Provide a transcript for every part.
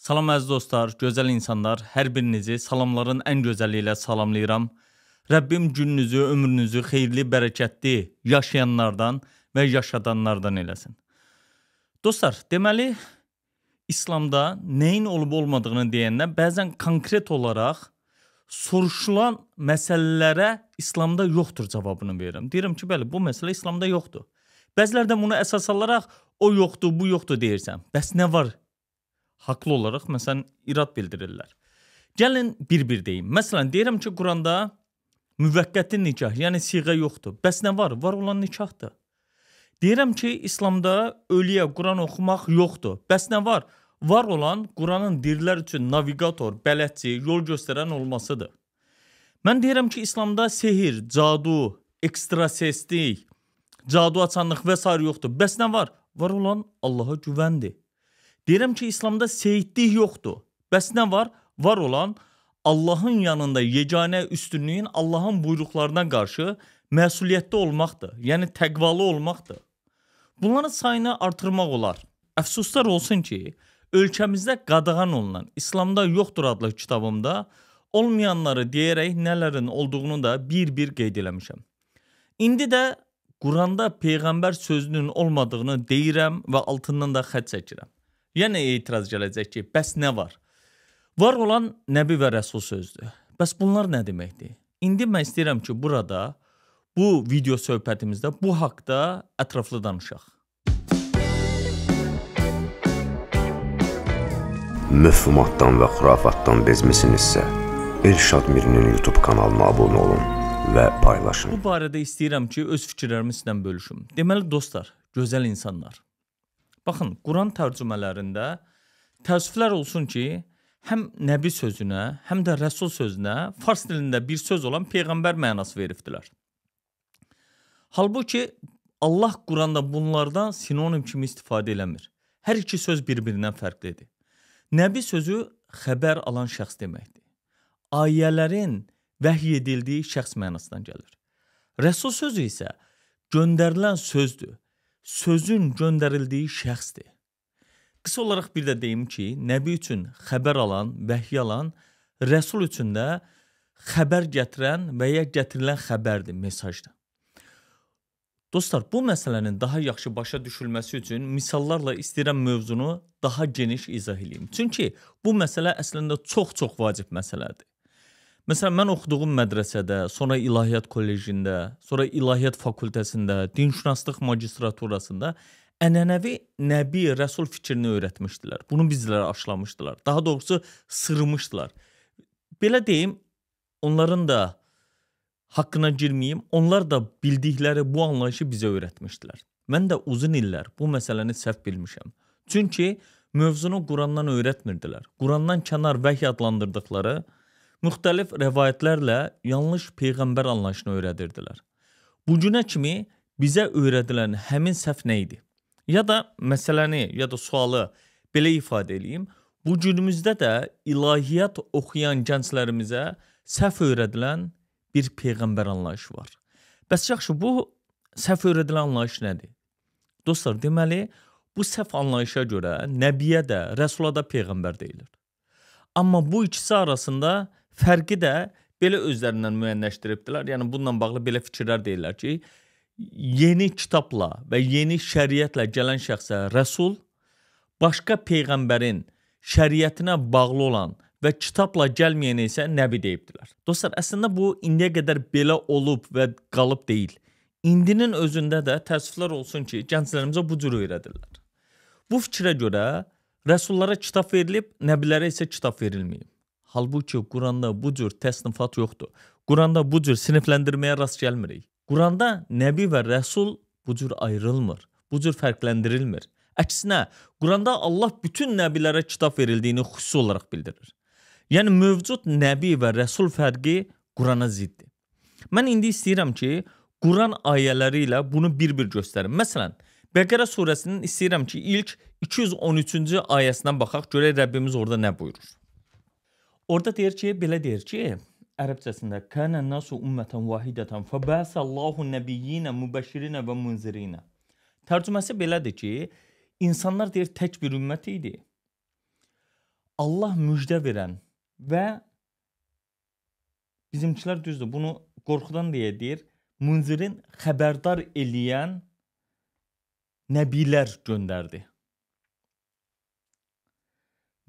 Salam əziz dostlar, gözəl insanlar, hər birinizi salamların ən gözəli ilə salamlayıram. Rəbbim gününüzü, ömrünüzü xeyirli, bərəkətli yaşayanlardan və yaşadanlardan eləsin. Dostlar, deməli İslamda nəyin olub olmadığını deyəndə bəzən konkret olaraq soruşulan məsələlərə İslamda yoxdur cavabını verirəm. Deyirəm ki, bəli, bu məsələ İslamda yoxdur. Bəziləri də bunu əsas alaraq o yoxdur, bu yoxdur deyirsən. Bəs nə var? haqlı olaraq məsələn irad bildirirlər. Gəlin bir-bir deyim. Məsələn deyirəm ki, Quranda müvəqqəti nikah, yəni siğə yoxdur. Bəs nə var? Var olan nikahdır. Deyirəm ki, İslamda ölüyə Quran oxumaq yoxdur. Bəs nə var? Var olan Quranın dirlər üçün navigator, bələdçi, yol göstərən olmasıdır. Mən deyirəm ki, İslamda sehir, cadu, ekstraseslik, cadu açanlıq və s. yoxdur. Bəs nə var? Var olan Allaha güvəndir. Deyirəm ki, İslamda seyidlik yoxdur. Bəs nə var? Var olan Allahın yanında yeganə üstünlüyün Allahın buyruqlarına qarşı məsuliyyətli olmaqdır. Yəni təqvalı olmaqdır. Bunların sayını artırmaq olar. Əfsuslar olsun ki, ölkəmizdə qadağan olunan İslamda yoxdur adlı kitabımda olmayanları deyərək nələrin olduğunu da bir-bir qeyd eləmişəm. İndi də Quranda peyğəmbər sözünün olmadığını deyirəm və altından da xətt çəkirəm. Yəni etiraz gələcək ki, bəs nə var? Var olan nəbi və rəsul sözdür. Bəs bunlar nə deməkdir? İndi mən istəyirəm ki, burada bu video söhbətimizdə bu haqqda ətraflı danışaq. Məfhumatdan və xurafatdan bezmisinizsə, Elşad Mirinin YouTube kanalına abunə olun və paylaşın. Bu barədə istəyirəm ki, öz fikirlərimi sizlə bölüşüm. Deməli dostlar, gözəl insanlar, Baxın, Quran tərcümələrində təəssüflər olsun ki, həm nəbi sözünə, həm də rəsul sözünə fars dilində bir söz olan peyğəmbər mənası veribdilər. Halbuki Allah Quranda bunlardan sinonim kimi istifadə eləmir. Hər iki söz bir-birindən fərqlidir. Nəbi sözü xəbər alan şəxs deməkdir. Ayələrin vəhy edildiyi şəxs mənasından gəlir. Rəsul sözü isə göndərilən sözdür sözün göndərildiyi şəxsdir. Qısa olaraq bir də deyim ki, nəbi üçün xəbər alan, vəhiy alan rəsul üçün də xəbər gətirən və ya gətirilən xəbərdir, mesajdır. Dostlar, bu məsələnin daha yaxşı başa düşülməsi üçün misallarla istəyirəm mövzunu daha geniş izah eləyim. Çünki bu məsələ əslində çox-çox vacib məsələdir. Məsələn, mən oxuduğum mədrəsədə, sonra İlahiyyat kollecində, sonra İlahiyyat fakültəsində, dinşünaslıq magistraturasında ənənəvi nəbi rəsul fikrini öyrətmişdilər. Bunu bizlərə aşılamışdılar. Daha doğrusu sırmışdılar. Belə deyim, onların da haqqına girməyim, onlar da bildikləri bu anlayışı bizə öyrətmişdilər. Mən də uzun illər bu məsələni səhv bilmişəm. Çünki mövzunu Qurandan öyrətmirdilər. Qurandan kənar vəhy adlandırdıqları müxtəlif rəvayətlərlə yanlış peyğəmbər anlayışını öyrədirdilər. Bu günə kimi bizə öyrədilən həmin səhv nə idi? Ya da məsələni, ya da sualı belə ifadə eləyim. Bu günümüzdə də ilahiyyat oxuyan gənclərimizə səhv öyrədilən bir peyğəmbər anlayışı var. Bəs yaxşı, bu səhv öyrədilən anlayış nədir? Dostlar, deməli, bu səhv anlayışa görə nəbiyə də, rəsula da peyğəmbər deyilir. Amma bu ikisi arasında fərqi də belə özlərindən müəyyənləşdiribdilər. Yəni bununla bağlı belə fikirlər deyirlər ki, yeni kitabla və yeni şəriətlə gələn şəxsə rəsul başqa peyğəmbərin şəriətinə bağlı olan və kitabla gəlməyənə isə nəbi deyibdilər. Dostlar, əslində bu indiyə qədər belə olub və qalıb deyil. İndinin özündə də təəssüflər olsun ki, gənclərimizə bu cür öyrədirlər. Bu fikrə görə rəsullara kitab verilib, nəbilərə isə kitab verilməyib. Halbuki Quranda bu cür təsnifat yoxdur. Quranda bu cür sinifləndirməyə rast gəlmirik. Quranda nəbi və rəsul bu cür ayrılmır, bu cür fərqləndirilmir. Əksinə, Quranda Allah bütün nəbilərə kitab verildiyini xüsusi olaraq bildirir. Yəni mövcud nəbi və rəsul fərqi Qurana ziddir. Mən indi istəyirəm ki, Quran ayələri ilə bunu bir-bir göstərim. Məsələn, Bəqərə surəsinin istəyirəm ki, ilk 213-cü ayəsinə baxaq, görək Rəbbimiz orada nə buyurur. Orada deyir ki, belə deyir ki, ərəbcəsində kana nasu ummatan vahidatan fabasallahu nabiyina mubashirin və munzirin. Tərcüməsi belədir ki, insanlar deyir tək bir ümmət idi. Allah müjdə verən və bizimkilər düzdür, bunu qorxudan deyə deyir, munzirin xəbərdar eləyən nəbilər göndərdi.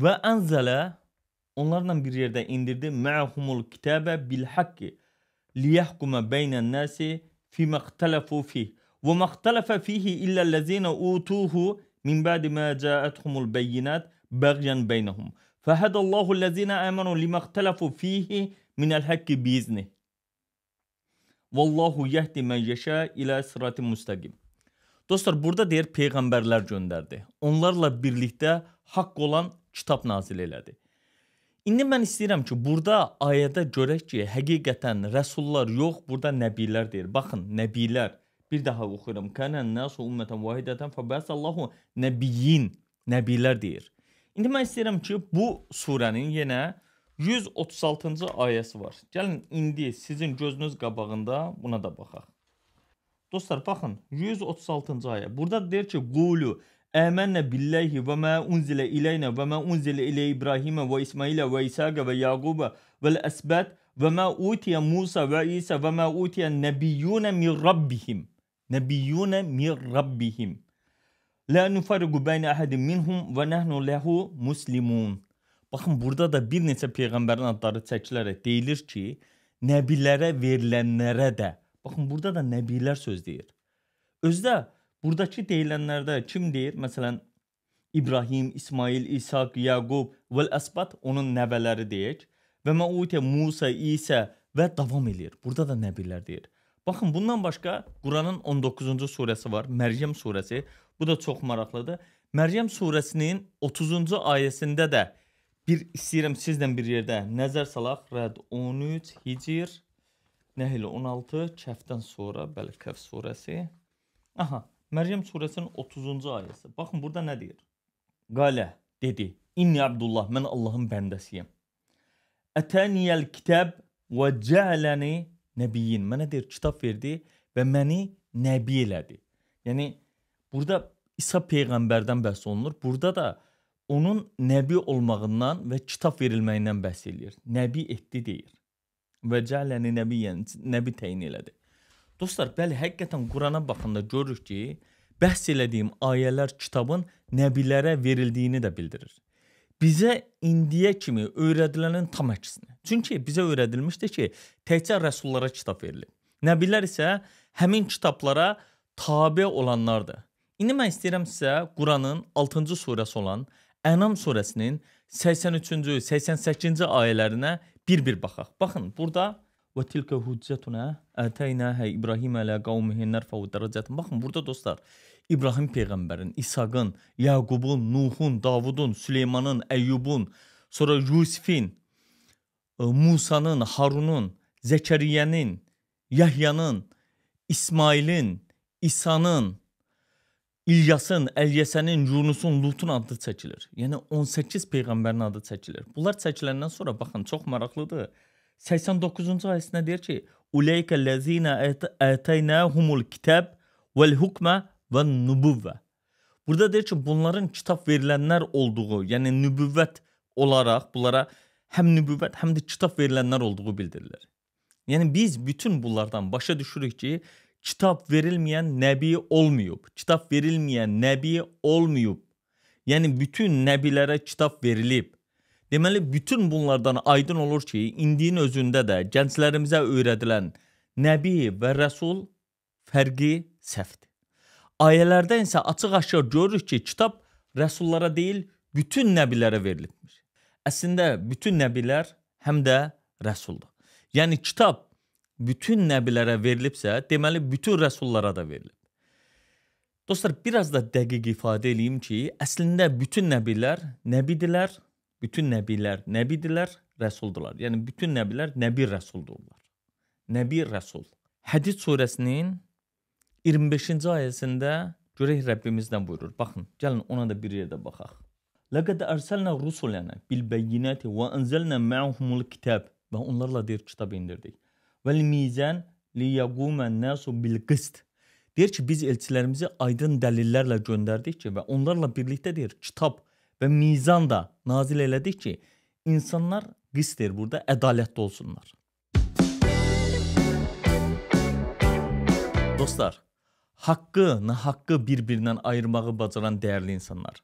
Və anzala onlarla bir yerdə indirdi. Ma'humul kitabe bil haqqi liyahkuma beynen nasi fima ikhtalafu fi ve ma ikhtalafa fihi illa allazina utuhu min ba'di ma ja'atuhumul beyinat bagyan beynehum. فهدى الله الذين آمنوا لما اختلفوا فيه من الحق بإذنه Vallahu yehdi men yeşe ilə sıratin müstəqim. Dostlar, burada deyir peyğəmbərlər göndərdi. Onlarla birlikdə haqq olan kitab nazil elədi. İndi mən istəyirəm ki, burada ayədə görək ki, həqiqətən rəsullar yox, burada nəbilər deyir. Baxın, nəbilər. Bir daha oxuyuram. Kanan nasu ummatan vahidatan fabasallahu nəbiyin. Nəbilər deyir. İndi mən istəyirəm ki, bu surənin yenə 136-cı ayəsi var. Gəlin indi sizin gözünüz qabağında buna da baxaq. Dostlar, baxın, 136-cı ayə. Burada deyir ki, qulu Əmənnə billahi və mə unzilə iləynə və mə unzilə ilə İbrahimə və İsmailə və İsaqə və Yaquba və əsbət və mə utiyə Musa və İsa və mə utiyə nəbiyyunə min Rabbihim. Nəbiyyunə min Rabbihim. La nufarriqu beynə əhədin minhum və nəhnu ləhu muslimun. Baxın, burada da bir neçə peyğəmbərin adları çəkilərək deyilir ki, nəbilərə verilənlərə də. Baxın, burada da nəbilər söz deyir. Özdə Buradakı deyilənlərdə kim deyir? Məsələn, İbrahim, İsmail, İsaq, Yaqub və əsbat onun nəvələri deyək və məutə Musa, İsa və davam eləyir. Burada da nəbilər deyir. Baxın, bundan başqa Quranın 19-cu surəsi var, Məryəm surəsi. Bu da çox maraqlıdır. Məryəm surəsinin 30-cu ayəsində də bir istəyirəm sizlə bir yerdə nəzər salaq. Rəd 13, Hicr, Nəhl 16, Kəfdən sonra, bəli, Kəf surəsi. Aha, Məryəm surəsinin 30-cu ayəsi. Baxın burada nə deyir? Qalə dedi: "İnni Abdullah, mən Allahın bəndəsiyəm. Ətaniyəl kitab və cəaləni nəbiyyin." Mənə deyir, kitab verdi və məni nəbi elədi. Yəni burada İsa peyğəmbərdən bəhs olunur. Burada da onun nəbi olmağından və kitab verilməyindən bəhs eləyir. Nəbi etdi deyir. Və cəaləni nəbiyən, nəbi təyin elədi. Dostlar, bəli, həqiqətən Qurana baxanda görürük ki, bəhs elədiyim ayələr kitabın nəbilərə verildiyini də bildirir. Bizə indiyə kimi öyrədilənin tam əksinə. Çünki bizə öyrədilmişdi ki, təkcə rəsullara kitab verilib. Nəbilər isə həmin kitablara tabe olanlardır. İndi mən istəyirəm sizə Quranın 6-cı surəsi olan Ənam surəsinin 83-cü, 88-ci ayələrinə bir-bir baxaq. Baxın, burada وتلك hüccetuna ataynaha İbrahim ala qavmihi narfa'u daracatin. Baxın burada dostlar İbrahim peyğəmbərin, İsaqın, Yaqubun, Nuhun, Davudun, Süleymanın, Əyyubun, sonra Yusifin, Musanın, Harunun, Zəkəriyanın, Yahyanın, İsmailin, İsa'nın, İlyasın, Əlyəsənin, Yunusun, Lutun adı çəkilir. Yəni 18 peyğəmbərin adı çəkilir. Bunlar çəkiləndən sonra baxın çox maraqlıdır. 89-cu ayəsində deyir ki: "Uleykelləzina ataynahumul kitab vel hukma ve nubuvve." Burada deyir ki, bunların kitab verilənlər olduğu, yəni nübüvvət olaraq bunlara həm nübüvvət, həm də kitab verilənlər olduğu bildirilir. Yəni biz bütün bunlardan başa düşürük ki, kitab verilməyən nəbi olmayıb. Kitab verilməyən nəbi olmayıb. Yəni bütün nəbilərə kitab verilib. Deməli bütün bunlardan aydın olur ki, indiyin özündə də gənclərimizə öyrədilən nəbi və rəsul fərqi səhvdir. Ayələrdən isə açıq-aşkar görürük ki, kitab rəsullara deyil, bütün nəbilərə verilibmiş. Əslində bütün nəbilər həm də rəsuldur. Yəni kitab bütün nəbilərə verilibsə, deməli bütün rəsullara da verilib. Dostlar, biraz da dəqiq ifadə eləyim ki, əslində bütün nəbilər nəbidilər bütün nəbilər nəbidirlər, rəsuldular. Yəni bütün nəbilər nəbi rəsuldurlar. Nəbi rəsul. Hədid surəsinin 25-ci ayəsində görək Rəbbimizdən buyurur. Baxın, gəlin ona da bir yerdə baxaq. Laqad arsalna rusulana bil bayyinati wa anzalna ma'ahumul kitab və onlarla deyir kitab endirdik. Vel mizan liyaquman nasu bil qist. Deyir ki, biz elçilərimizi aydın dəlillərlə göndərdik ki və onlarla birlikdə deyir kitab və mizan da nazil elədik ki, insanlar qistir burada ədalətli olsunlar. Dostlar, haqqı, nahaqqı bir-birindən ayırmağı bacaran dəyərli insanlar.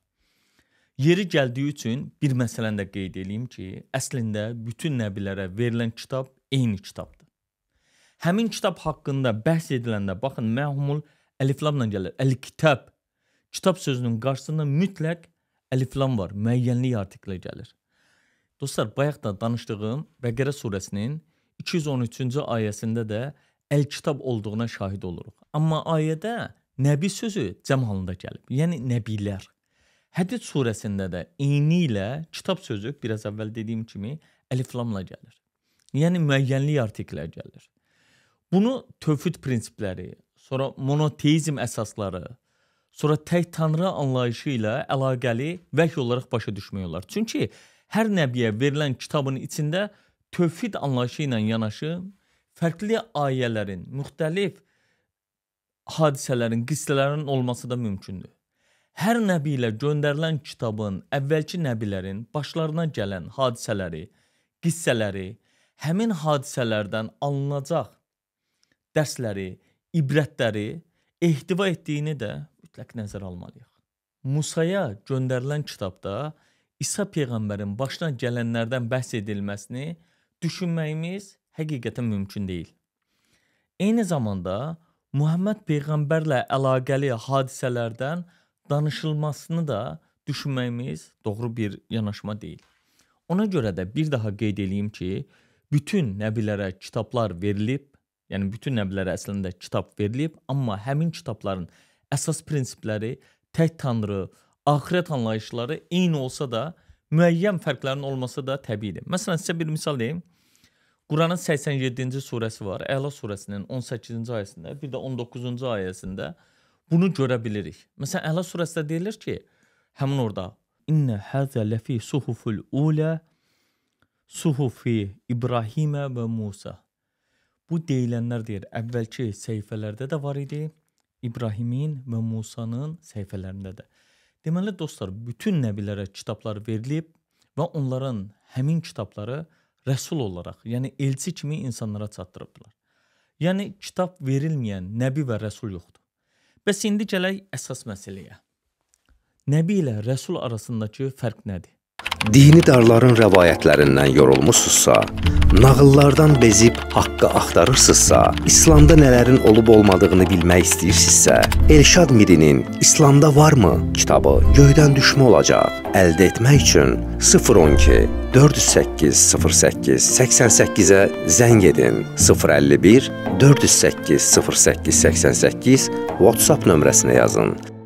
Yeri gəldiyi üçün bir məsələni də qeyd eləyim ki, əslində bütün nəbilərə verilən kitab eyni kitabdır. Həmin kitab haqqında bəhs ediləndə baxın, məhmul əliflamla gəlir. Əl-kitab. Kitab sözünün qarşısında mütləq əliflam var, müəyyənlik artiklə gəlir. Dostlar, bayaq da danışdığım Bəqərə surəsinin 213-cü ayəsində də əl-kitab olduğuna şahid oluruq. Amma ayədə nəbi sözü cəm halında gəlib. Yəni nəbilər. Hədid surəsində də eyni ilə kitab sözü biraz əvvəl dediyim kimi əliflamla gəlir. Yəni müəyyənlik artiklə gəlir. Bunu tövhid prinsipləri, sonra monoteizm əsasları, sonra tək tanrı anlayışı ilə əlaqəli vəhy olaraq başa düşmək olar. Çünki hər nəbiyə verilən kitabın içində tövhid anlayışı ilə yanaşı fərqli ayələrin, müxtəlif hadisələrin, qissələrin olması da mümkündür. Hər nəbi ilə göndərilən kitabın əvvəlki nəbilərin başlarına gələn hadisələri, qissələri, həmin hadisələrdən alınacaq dərsləri, ibrətləri ehtiva etdiyini də mütləq nəzərə almalıyıq. Musaya göndərilən kitabda İsa peyğəmbərin başına gələnlərdən bəhs edilməsini düşünməyimiz həqiqətən mümkün deyil. Eyni zamanda Muhammed peyğəmbərlə əlaqəli hadisələrdən danışılmasını da düşünməyimiz doğru bir yanaşma deyil. Ona görə də bir daha qeyd eləyim ki, bütün nəbilərə kitablar verilib, yəni bütün nəbilərə əslində kitab verilib, amma həmin kitabların əsas prinsipləri, tək tanrı, axirət anlayışları eyni olsa da, müəyyən fərqlərin olması da təbiidir. Məsələn, sizə bir misal deyim. Quranın 87-ci surəsi var. Əla surəsinin 18-ci ayəsində, bir də 19-cu ayəsində bunu görə bilirik. Məsələn, Əla surəsində deyilir ki, həmin orada inna haza lafi suhuful ula suhufi İbrahimə və Musa. Bu deyilənlər deyir, əvvəlki səhifələrdə də var idi. İbrahimin və Musanın səhifələrindədir. Deməli dostlar, bütün nəbilərə kitablar verilib və onların həmin kitabları rəsul olaraq, yəni elçi kimi insanlara çatdırıbdılar. Yəni kitab verilməyən nəbi və rəsul yoxdur. Bəs indi gələk əsas məsələyə. Nəbi ilə rəsul arasındakı fərq nədir? dini darların rəvayətlərindən yorulmusunuzsa, nağıllardan bezib haqqı axtarırsınızsa, İslamda nələrin olub olmadığını bilmək istəyirsinizsə, Elşad Mirinin İslamda varmı kitabı göydən düşmə olacaq. Əldə etmək üçün 012 408 08 88-ə zəng edin. 051 408 08 88 WhatsApp nömrəsinə yazın.